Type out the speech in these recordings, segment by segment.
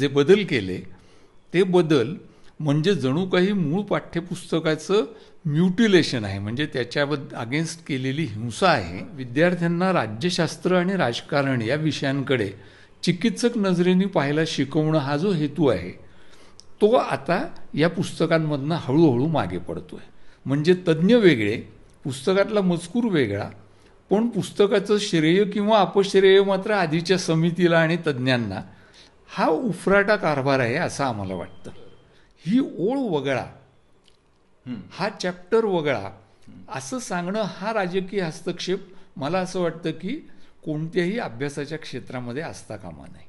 जे बदल केले ते बदल म्हणजे जणू काही मूळ पाठ्यपुस्तकाचं म्युटिलेशन आहे म्हणजे त्याच्याबद्दल अगेन्स्ट केलेली हिंसा आहे विद्यार्थ्यांना राज्यशास्त्र आणि राजकारण या विषयांकडे चिकित्सक नजरेने पाहायला शिकवणं हा जो हेतू आहे तो आता या पुस्तकांमधनं हळूहळू मागे पडतो आहे म्हणजे तज्ज्ञ वेगळे पुस्तकातला मजकूर वेगळा पण पुस्तकाचं श्रेय किंवा अपश्रेय मात्र आधीच्या समितीला आणि तज्ज्ञांना हा उफराटा कारभार आहे असं आम्हाला वाटतं ही ओळ वगळा हा चॅप्टर वगळा असं सांगणं हा राजकीय हस्तक्षेप मला असं वाटतं की कोणत्याही अभ्यासाच्या क्षेत्रामध्ये असता कामा नाही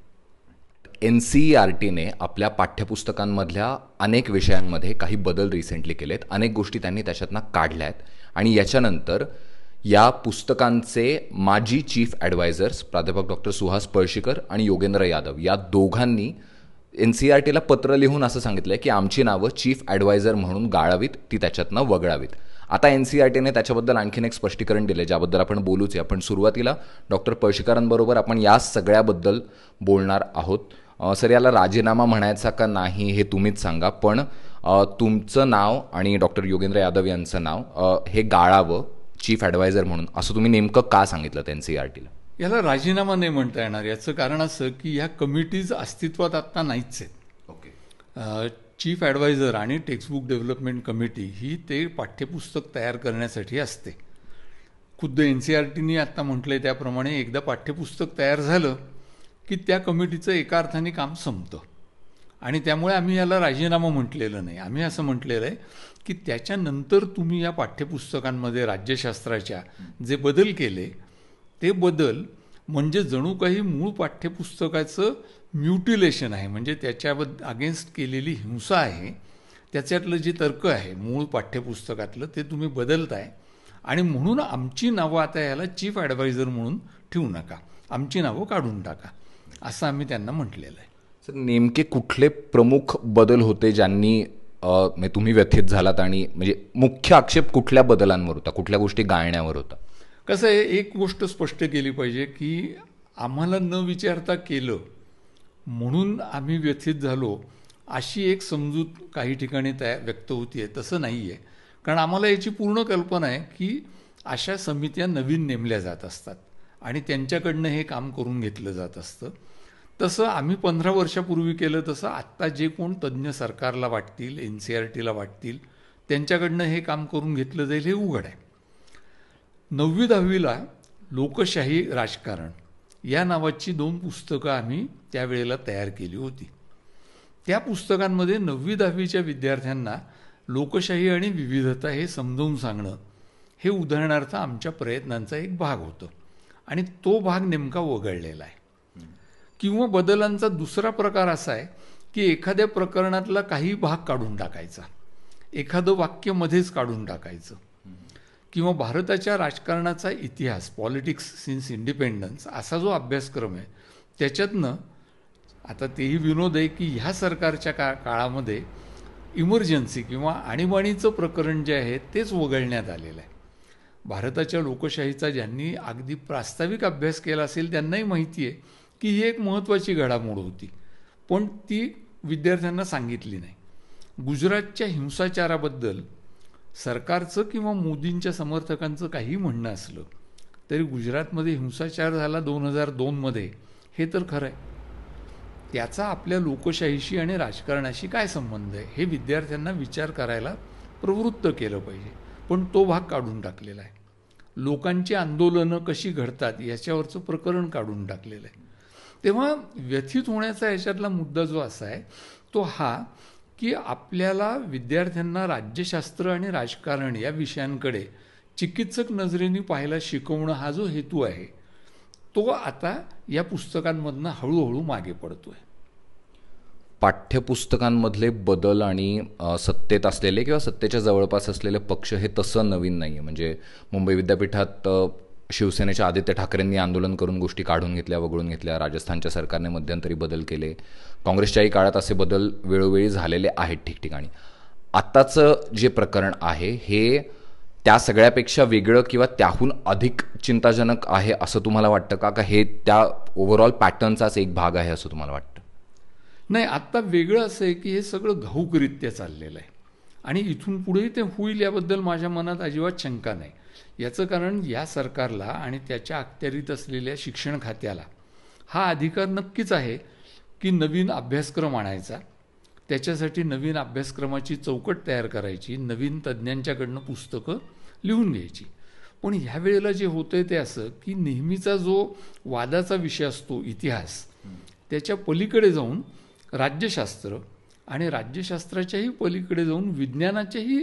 एन सी आर टीने आपल्या पाठ्यपुस्तकांमधल्या अनेक विषयांमध्ये काही बदल रिसेंटली केलेत अनेक गोष्टी त्यांनी त्याच्यातनं काढल्या आहेत आणि याच्यानंतर या पुस्तकांचे माजी चीफ ॲडवायझर्स प्राध्यापक डॉक्टर सुहास पळशीकर आणि योगेंद्र यादव या दोघांनी एन सी आर टीला पत्र लिहून असं सांगितलं आहे की आमची नावं चीफ ॲडवायझर म्हणून गाळावीत ती त्याच्यातनं वगळावीत आता एन सी आर टीने त्याच्याबद्दल आणखीन एक स्पष्टीकरण दिले ज्याबद्दल आपण बोलूच या पण सुरुवातीला डॉक्टर पळशीकरांबरोबर आपण या सगळ्याबद्दल बोलणार आहोत सर याला राजीनामा म्हणायचा का नाही हे तुम्हीच सांगा पण तुमचं नाव आणि डॉक्टर योगेंद्र यादव यांचं नाव हे गाळावं चीफ ॲडवायझर म्हणून असं तुम्ही नेमकं का सांगितलं सी आर टीला याला राजीनामा नाही म्हणता येणार याचं कारण असं की ह्या कमिटीज अस्तित्वात आत्ता नाहीच आहेत ओके चीफ ॲडवायझर आणि टेक्स्टबुक डेव्हलपमेंट कमिटी ही ते पाठ्यपुस्तक तयार करण्यासाठी असते खुद्द एन सी आर e टीनी आत्ता म्हटलंय त्याप्रमाणे एकदा पाठ्यपुस्तक तयार झालं की त्या कमिटीचं एका अर्थाने काम संपतं आणि त्यामुळे आम्ही याला राजीनामा म्हटलेलं नाही आम्ही असं म्हटलेलं आहे की त्याच्यानंतर तुम्ही या पाठ्यपुस्तकांमध्ये राज्यशास्त्राच्या जे बदल केले ते बदल म्हणजे जणू काही मूळ पाठ्यपुस्तकाचं म्युटिलेशन आहे म्हणजे त्याच्याबद्दल अगेन्स्ट केलेली हिंसा आहे त्याच्यातलं जे तर्क आहे मूळ पाठ्यपुस्तकातलं ते तुम्ही बदलताय आणि म्हणून आमची नावं आता याला चीफ ॲडवायझर म्हणून ठेवू नका आमची नावं काढून टाका असं आम्ही त्यांना म्हटलेलं आहे सर नेमके कुठले प्रमुख बदल होते ज्यांनी म्हणजे तुम्ही व्यथित झालात आणि म्हणजे मुख्य आक्षेप कुठल्या बदलांवर होता कुठल्या गोष्टी गाळण्यावर होता कसं आहे एक गोष्ट स्पष्ट केली पाहिजे की आम्हाला न विचारता केलं म्हणून आम्ही व्यथित झालो अशी एक समजूत काही ठिकाणी त्या व्यक्त होती आहे तसं नाही आहे कारण आम्हाला याची पूर्ण कल्पना आहे की अशा समित्या नवीन नेमल्या जात असतात आणि त्यांच्याकडनं हे काम करून घेतलं जात असतं तसं आम्ही पंधरा वर्षापूर्वी केलं तसं आत्ता जे कोण तज्ज्ञ सरकारला वाटतील एन सी आर टीला वाटतील त्यांच्याकडनं हे काम करून घेतलं जाईल हे उघड आहे नववी दहावीला लोकशाही राजकारण या नावाची दोन पुस्तकं आम्ही त्यावेळेला तयार केली होती त्या पुस्तकांमध्ये नववी दहावीच्या विद्यार्थ्यांना लोकशाही आणि विविधता हे समजवून सांगणं हे उदाहरणार्थ आमच्या प्रयत्नांचा एक भाग होतं आणि तो भाग नेमका वगळलेला आहे किंवा बदलांचा दुसरा प्रकार असा आहे की एखाद्या प्रकरणातला काही भाग काढून टाकायचा एखादं वाक्य मध्येच काढून टाकायचं किंवा भारताच्या राजकारणाचा इतिहास पॉलिटिक्स सिन्स इंडिपेंडन्स असा जो अभ्यासक्रम आहे त्याच्यातनं आता तेही विनोद आहे की ह्या सरकारच्या का काळामध्ये इमर्जन्सी किंवा आणीबाणीचं प्रकरण जे आहे तेच वगळण्यात आलेलं आहे भारताच्या लोकशाहीचा ज्यांनी अगदी प्रास्ताविक अभ्यास केला असेल त्यांनाही माहिती आहे की ही एक महत्त्वाची घडामोड होती पण ती विद्यार्थ्यांना सांगितली नाही गुजरातच्या हिंसाचाराबद्दल सरकारचं किंवा मोदींच्या समर्थकांचं काही म्हणणं असलं तरी गुजरातमध्ये हिंसाचार झाला दोन हजार दोनमध्ये हे तर खरं आहे त्याचा आपल्या लोकशाहीशी आणि राजकारणाशी काय संबंध आहे हे विद्यार्थ्यांना विचार करायला प्रवृत्त केलं पाहिजे पण तो भाग काढून टाकलेला आहे लोकांची आंदोलनं कशी घडतात याच्यावरचं प्रकरण काढून टाकलेलं आहे तेव्हा व्यथित होण्याचा याच्यातला मुद्दा जो असा आहे तो हा की आपल्याला विद्यार्थ्यांना राज्यशास्त्र आणि राजकारण या विषयांकडे चिकित्सक नजरेने पाहायला शिकवणं हा जो हेतू आहे तो आता या पुस्तकांमधनं हळूहळू मागे पडतो आहे पाठ्यपुस्तकांमधले बदल आणि सत्तेत असलेले किंवा सत्तेच्या जवळपास असलेले पक्ष हे तसं नवीन नाही आहे म्हणजे मुंबई विद्यापीठात शिवसेनेच्या आदित्य ठाकरेंनी आंदोलन करून गोष्टी काढून घेतल्या वगळून घेतल्या राजस्थानच्या सरकारने मध्यंतरी बदल केले काँग्रेसच्याही काळात असे बदल वेळोवेळी झालेले आहेत ठिकठिकाणी आत्ताचं जे प्रकरण आहे हे त्या सगळ्यापेक्षा वेगळं किंवा त्याहून अधिक चिंताजनक आहे असं तुम्हाला वाटतं का का हे त्या ओव्हरऑल पॅटर्नचाच एक भाग आहे असं तुम्हाला वाटतं नाही आत्ता वेगळं असं आहे की हे सगळं घाऊकरित्या चाललेलं आहे आणि इथून पुढेही ते होईल याबद्दल माझ्या मनात अजिबात शंका नाही याचं कारण या सरकारला आणि त्याच्या अखत्यारीत असलेल्या शिक्षण खात्याला हा अधिकार नक्कीच आहे की नवीन अभ्यासक्रम आणायचा त्याच्यासाठी नवीन अभ्यासक्रमाची चौकट तयार करायची नवीन तज्ज्ञांच्याकडनं पुस्तकं लिहून घ्यायची पण वेळेला जे होतं ते असं की नेहमीचा जो वादाचा विषय असतो इतिहास त्याच्या पलीकडे जाऊन राज्यशास्त्र आणि राज्यशास्त्राच्याही पलीकडे जाऊन विज्ञानाच्याही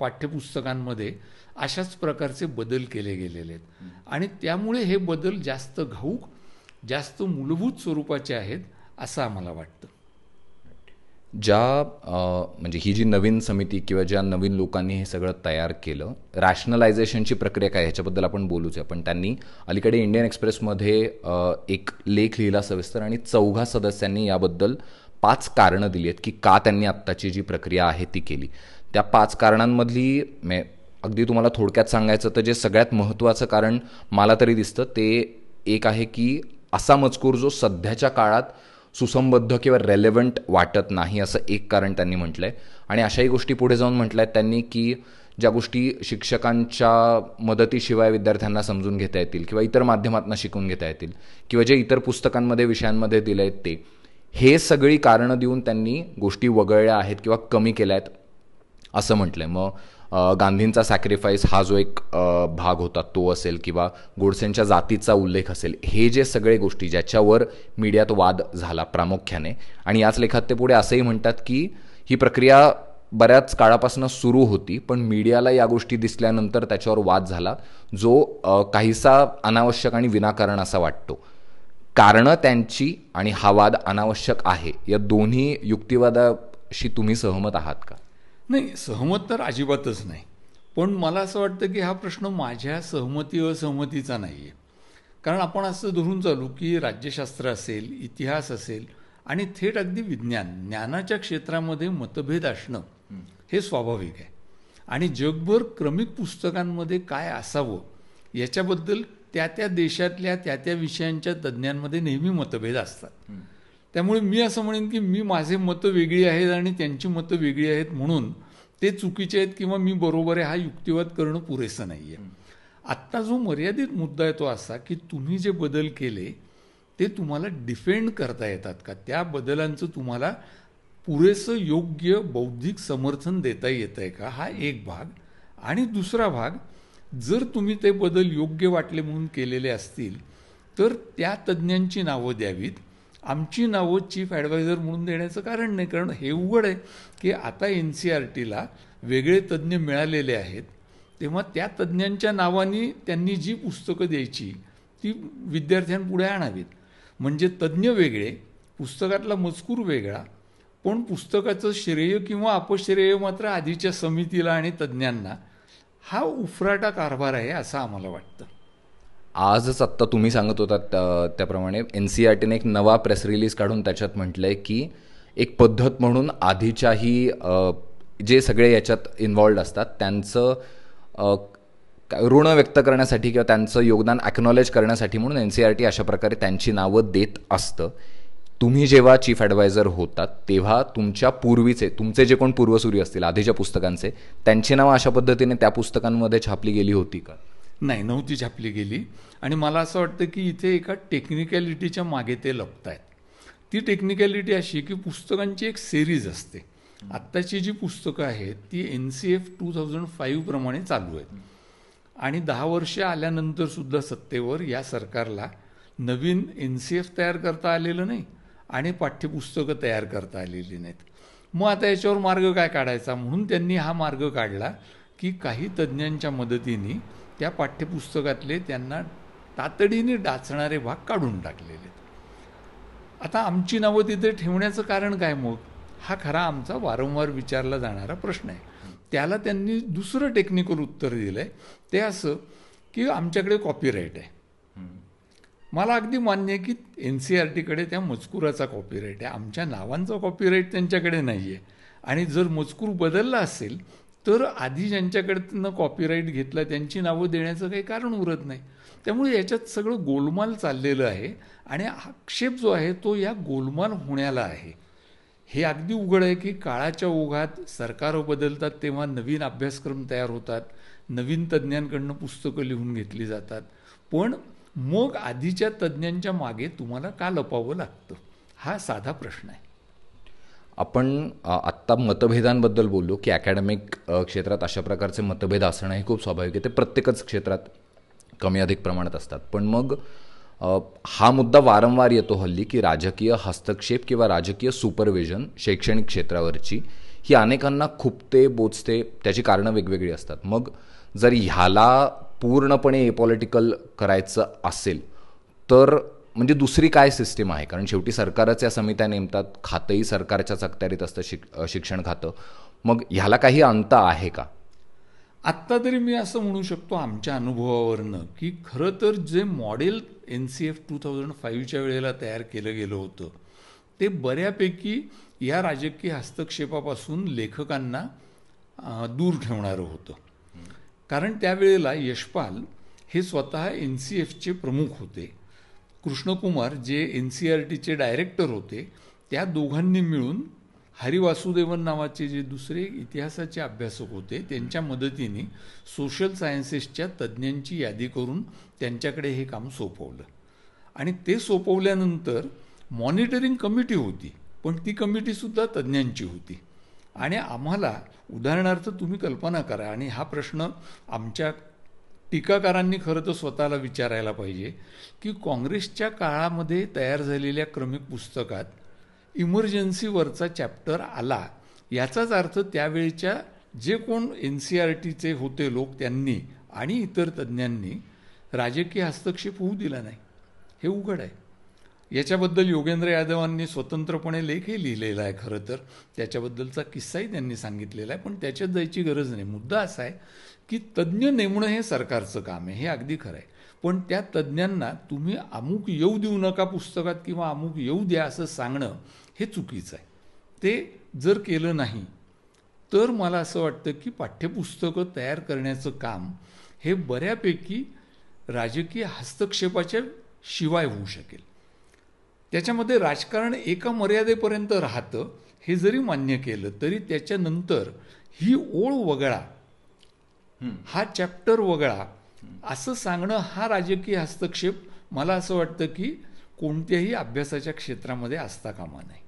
पाठ्यपुस्तकांमध्ये अशाच प्रकारचे बदल केले गेलेले आहेत आणि त्यामुळे हे बदल जास्त घाऊक जास्त मूलभूत स्वरूपाचे आहेत असं आम्हाला वाटतं ज्या म्हणजे ही जी नवीन समिती किंवा ज्या नवीन लोकांनी हे सगळं तयार केलं रॅशनलायझेशनची प्रक्रिया काय ह्याच्याबद्दल आपण बोलूच आहे पण त्यांनी अलीकडे इंडियन एक्सप्रेसमध्ये एक लेख लिहिला सविस्तर आणि चौघा सदस्यांनी याबद्दल पाच कारणं दिली आहेत की का त्यांनी आत्ताची जी प्रक्रिया आहे ती केली त्या पाच कारणांमधली मे अगदी तुम्हाला थोडक्यात सांगायचं तर जे सगळ्यात महत्त्वाचं कारण मला तरी दिसतं ते एक आहे की असा मजकूर जो सध्याच्या काळात सुसंबद्ध किंवा रेलेव्हंट वाटत नाही असं एक कारण त्यांनी म्हटलं आहे आणि अशाही गोष्टी पुढे जाऊन म्हटल्या आहेत त्यांनी की ज्या गोष्टी शिक्षकांच्या मदतीशिवाय विद्यार्थ्यांना समजून घेता येतील किंवा इतर माध्यमातून शिकून घेता येतील किंवा जे इतर पुस्तकांमध्ये विषयांमध्ये दिले आहेत ते हे सगळी कारणं देऊन त्यांनी गोष्टी वगळल्या आहेत किंवा कमी केल्या आहेत असं म्हटलंय मग गांधींचा सॅक्रिफाईस हा जो एक भाग होता तो असेल किंवा गोडसेंच्या जातीचा उल्लेख असेल हे जे सगळे गोष्टी ज्याच्यावर मीडियात वाद झाला प्रामुख्याने आणि याच लेखात ते पुढे असंही म्हणतात की ही प्रक्रिया बऱ्याच काळापासून सुरू होती पण मीडियाला या गोष्टी दिसल्यानंतर त्याच्यावर वाद झाला जो काहीसा अनावश्यक आणि विनाकारण असा वाटतो कारणं त्यांची आणि हा वाद अनावश्यक आहे या दोन्ही युक्तिवादाशी तुम्ही सहमत आहात का नाही सहमत तर अजिबातच नाही पण मला असं वाटतं की हा प्रश्न माझ्या सहमती असहमतीचा नाही आहे कारण आपण असं धरून चालू की राज्यशास्त्र असेल इतिहास असेल आणि थेट अगदी विज्ञान ज्ञानाच्या क्षेत्रामध्ये मतभेद असणं हे स्वाभाविक आहे आणि जगभर क्रमिक पुस्तकांमध्ये काय असावं याच्याबद्दल त्या त्या देशातल्या त्या त्या विषयांच्या तज्ज्ञांमध्ये नेहमी मतभेद असतात त्यामुळे मी असं म्हणेन की मी माझे मतं वेगळी आहेत आणि त्यांची मतं वेगळी आहेत म्हणून ते चुकीचे आहेत किंवा मी बरोबर आहे हा युक्तिवाद करणं पुरेसं नाही आहे आत्ता जो मर्यादित मुद्दा आहे तो असा की तुम्ही जे बदल केले ते तुम्हाला डिफेंड करता येतात का त्या बदलांचं तुम्हाला पुरेसं योग्य बौद्धिक समर्थन देता येत आहे का हा एक भाग आणि दुसरा भाग जर तुम्ही ते बदल योग्य वाटले म्हणून केलेले असतील तर त्या तज्ज्ञांची नावं द्यावीत आमची नावं चीफ ॲडवायझर म्हणून देण्याचं कारण नाही कारण हे उघड आहे की आता एन सी आर टीला वेगळे तज्ज्ञ मिळालेले आहेत तेव्हा त्या तज्ज्ञांच्या नावाने त्यांनी जी पुस्तकं द्यायची ती विद्यार्थ्यांपुढे आणावीत म्हणजे तज्ज्ञ वेगळे पुस्तकातला मजकूर वेगळा पण पुस्तकाचं श्रेय किंवा अपश्रेय मात्र आधीच्या समितीला आणि तज्ज्ञांना हा उफराटा कारभार आहे असं आम्हाला वाटतं आजच आत्ता तुम्ही सांगत होता त्याप्रमाणे एन सी आर टीने एक नवा प्रेस रिलीज काढून त्याच्यात म्हटलं आहे की एक पद्धत म्हणून आधीच्याही जे सगळे याच्यात इन्वॉल्ड असतात त्यांचं ऋण व्यक्त करण्यासाठी किंवा त्यांचं योगदान ॲक्नॉलेज करण्यासाठी म्हणून एन सी आर टी अशा प्रकारे त्यांची नावं देत असतं तुम्ही जेव्हा चीफ ॲडवायझर होतात तेव्हा तुमच्या पूर्वीचे तुमचे जे कोण पूर्वसुरी असतील आधीच्या पुस्तकांचे त्यांची नावं अशा पद्धतीने त्या पुस्तकांमध्ये छापली गेली होती का नाही नव्हती छापली गेली आणि मला असं वाटतं की इथे एका टेक्निकॅलिटीच्या मागे ते लपत आहेत ती टेक्निकॅलिटी अशी की पुस्तकांची एक सेरीज असते आत्ताची जी पुस्तकं आहेत ती N C F two thousand प्रमाणे चालू आहेत आणि दहा वर्ष आल्यानंतरसुद्धा सत्तेवर या सरकारला नवीन एन सी एफ तयार करता आलेलं नाही आणि पाठ्यपुस्तकं तयार करता आलेली नाहीत मग आता याच्यावर मार्ग काय काढायचा म्हणून त्यांनी हा मार्ग काढला की काही तज्ज्ञांच्या मदतीने त्या पाठ्यपुस्तकातले त्यांना तातडीने डाचणारे भाग काढून टाकलेले आता आमची नावं तिथे ठेवण्याचं कारण काय मग हा खरा आमचा वारंवार विचारला जाणारा प्रश्न आहे त्याला त्यांनी दुसरं टेक्निकल उत्तर दिलं आहे ते असं की आमच्याकडे कॉपीराईट आहे मला अगदी मान्य आहे की एन सी आर टीकडे त्या मजकुराचा कॉपीराईट आहे आमच्या नावांचा कॉपीराईट त्यांच्याकडे नाही आहे आणि जर मजकूर बदलला असेल तर आधी ज्यांच्याकडनं कॉपीराईट घेतला त्यांची नावं देण्याचं काही कारण उरत नाही त्यामुळे याच्यात सगळं गोलमाल चाललेलं आहे आणि आक्षेप जो आहे तो या गोलमाल होण्याला आहे हे अगदी उघड आहे की काळाच्या ओघात सरकार बदलतात तेव्हा नवीन अभ्यासक्रम तयार होतात नवीन तज्ज्ञांकडनं पुस्तकं लिहून घेतली जातात पण मग आधीच्या तज्ज्ञांच्या मागे तुम्हाला का लपावं लागतं हा साधा प्रश्न आहे आपण आत्ता मतभेदांबद्दल बोललो की अकॅडमिक क्षेत्रात अशा प्रकारचे मतभेद असणं हे खूप स्वाभाविक आहे ते प्रत्येकच क्षेत्रात कमी अधिक प्रमाणात असतात पण मग हा मुद्दा वारंवार येतो हल्ली की राजकीय हस्तक्षेप किंवा राजकीय सुपरविजन शैक्षणिक क्षेत्रावरची ही अनेकांना खुपते बोचते त्याची कारणं वेगवेगळी असतात मग जर ह्याला पूर्णपणे एपॉलिटिकल करायचं असेल तर म्हणजे दुसरी काय सिस्टीम आहे कारण शेवटी सरकारच या समित्या नेमतात खातंही सरकारच्याच अखत्यारीत असतं शिक शिक्षण खातं मग ह्याला काही अंत आहे का आत्ता तरी मी असं म्हणू शकतो आमच्या अनुभवावरनं की खरं तर जे model N C F two thousand फाईव्हच्या वेळेला तयार केलं गेलं होतं ते बऱ्यापैकी या राजकीय हस्तक्षेपापासून लेखकांना दूर ठेवणारं होतं कारण त्यावेळेला यशपाल हे स्वतः एन सी एफचे प्रमुख होते कृष्णकुमार जे एन सी आर टीचे डायरेक्टर होते त्या दोघांनी मिळून हरिवासुदेवन नावाचे जे दुसरे इतिहासाचे अभ्यासक होते त्यांच्या मदतीने सोशल सायन्सेसच्या तज्ज्ञांची यादी करून त्यांच्याकडे हे काम सोपवलं आणि ते सोपवल्यानंतर मॉनिटरिंग कमिटी होती पण ती कमिटीसुद्धा तज्ज्ञांची होती आणि आम्हाला उदाहरणार्थ तुम्ही कल्पना करा आणि हा प्रश्न आमच्या टीकाकारांनी खरं तर स्वतःला विचारायला पाहिजे की काँग्रेसच्या काळामध्ये तयार झालेल्या क्रमिक पुस्तकात इमर्जन्सीवरचा चॅप्टर आला याचाच अर्थ त्यावेळच्या जे कोण एन सी आर टीचे होते लोक त्यांनी आणि इतर तज्ज्ञांनी राजकीय हस्तक्षेप होऊ दिला नाही हे उघड आहे याच्याबद्दल योगेंद्र यादवांनी स्वतंत्रपणे लेखही लिहिलेला आहे खरं तर त्याच्याबद्दलचा किस्साही त्यांनी सांगितलेला आहे पण त्याच्यात जायची गरज नाही मुद्दा असा आहे की तज्ज्ञ नेमणं हे सरकारचं काम आहे हे अगदी खरं आहे पण त्या तज्ज्ञांना तुम्ही अमुक येऊ देऊ नका पुस्तकात किंवा अमुक येऊ द्या असं सांगणं हे चुकीचं आहे ते जर केलं नाही तर मला असं वाटतं की पाठ्यपुस्तकं तयार करण्याचं काम हे बऱ्यापैकी राजकीय हस्तक्षेपाच्या शिवाय होऊ शकेल त्याच्यामध्ये राजकारण एका मर्यादेपर्यंत राहतं हे जरी मान्य केलं तरी त्याच्यानंतर ही ओळ वगळा हा चॅप्टर वगळा असं सांगणं हा राजकीय हस्तक्षेप मला असं वाटतं की कोणत्याही अभ्यासाच्या क्षेत्रामध्ये असता कामा नाही